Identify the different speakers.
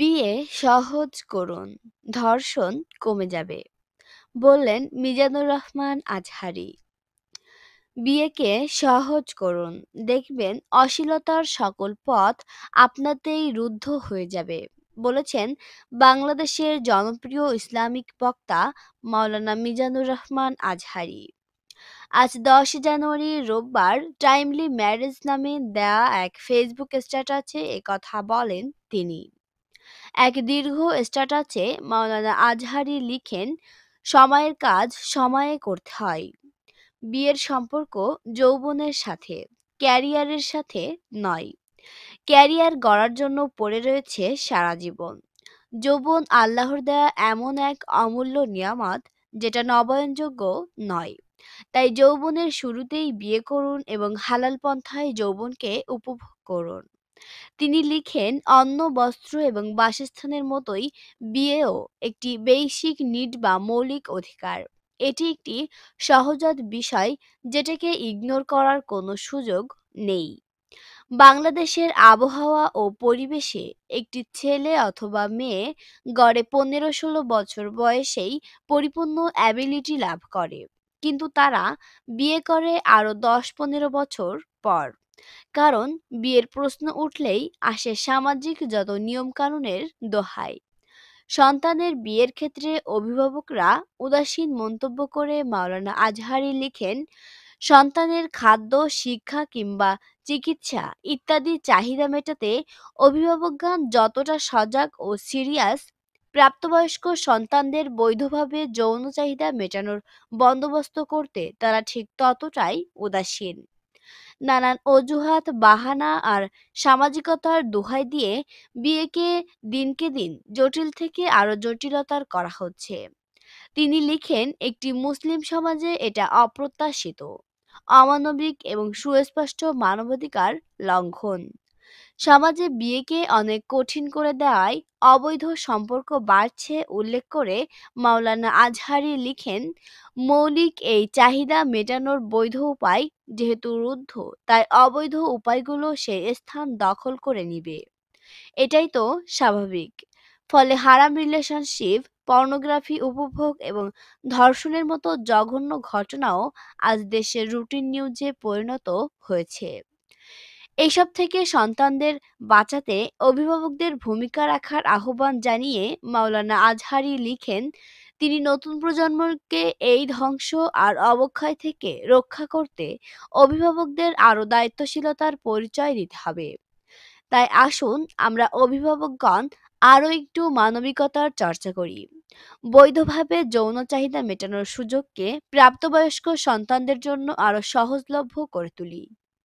Speaker 1: বিয়ে সহজ করুন ধর্ষণ কমে যাবে বললেন মিজানুর রহমান আজহারি বিয়েকে সহজ করুন দেখবেন অশ্লীলতার সকল পথ আপনাতেই রুদ্ধ হয়ে যাবে বলেছেন বাংলাদেশের জনপ্রিয় ইসলামিক বক্তা মাওলানা মিজানুর রহমান আজহারি আজ দশ জানুয়ারি রোববার টাইমলি ম্যারেজ নামে দেয়া এক ফেসবুক স্ট্যাটাসে কথা বলেন তিনি এক দীর্ঘ স্ট্যাটাসে মাওলানা আজহারি লিখেন সময়ের কাজ সময়ে করতে হয় বিয়ের সম্পর্ক যৌবনের সাথে ক্যারিয়ারের সাথে নয় ক্যারিয়ার গড়ার জন্য পড়ে রয়েছে সারা জীবন যৌবন আল্লাহর দেয়া এমন এক অমূল্য নিয়ামত যেটা নবায়নযোগ্য নয় তাই যৌবনের শুরুতেই বিয়ে করুন এবং হালাল পন্থায় যৌবনকে উপভোগ করুন তিনি লিখেন অন্ন বস্ত্র এবং বাসস্থানের মতোই বিয়েও একটি বেসিক নিড বা মৌলিক অধিকার এটি একটি সহজাত বিষয় যেটাকে ইগনোর করার কোনো সুযোগ নেই বাংলাদেশের আবহাওয়া ও পরিবেশে একটি ছেলে অথবা মেয়ে গড়ে পনেরো ষোলো বছর বয়সেই পরিপূর্ণ অ্যাবিলিটি লাভ করে কিন্তু তারা বিয়ে করে আরও দশ পনেরো বছর পর কারণ বিয়ের প্রশ্ন উঠলেই আসে সামাজিক যত নিয়মকানুনের দোহাই সন্তানের বিয়ের ক্ষেত্রে অভিভাবকরা উদাসীন মন্তব্য করে মাওলানা আজহারি লিখেন সন্তানের খাদ্য শিক্ষা কিংবা চিকিৎসা ইত্যাদি চাহিদা মেটাতে অভিভাবকগণ যতটা সজাগ ও সিরিয়াস প্রাপ্তবয়স্ক সন্তানদের বৈধভাবে যৌন চাহিদা মেটানোর বন্দোবস্ত করতে তারা ঠিক ততটাই উদাসীন নানান অজুহাত বাহানা আর সামাজিকতার দোহাই দিয়ে বিয়েকে দিনকে দিন জটিল থেকে আরও জটিলতার করা হচ্ছে তিনি লিখেন একটি মুসলিম সমাজে এটা অপ্রত্যাশিত অমানবিক এবং সুস্পষ্ট মানবাধিকার লঙ্ঘন সমাজে বিয়েকে অনেক কঠিন করে দেওয়ায় অবৈধ সম্পর্ক বাড়ছে উল্লেখ করে মাওলানা আজহারি লিখেন মৌলিক এই চাহিদা মেটানোর বৈধ উপায় যেহেতু রুদ্ধ তাই অবৈধ উপায়গুলো সেই স্থান দখল করে নিবে এটাই তো স্বাভাবিক ফলে হারাম রিলেশনশিপ পর্নোগ্রাফি উপভোগ এবং ধর্ষণের মতো জঘন্য ঘটনাও আজ দেশের রুটিন নিউজে পরিণত হয়েছে এসব থেকে সন্তানদের বাঁচাতে অভিভাবকদের ভূমিকা রাখার আহ্বান জানিয়ে মাওলানা আজহারি লিখেন তিনি নতুন প্রজন্মকে এই ধ্বংস আর অবক্ষয় থেকে রক্ষা করতে অভিভাবকদের আরও দায়িত্বশীলতার পরিচয় দিতে হবে তাই আসুন আমরা অভিভাবকগণ আরও একটু মানবিকতার চর্চা করি বৈধভাবে যৌন চাহিদা মেটানোর সুযোগকে প্রাপ্তবয়স্ক সন্তানদের জন্য আরও সহজলভ্য করে তুলি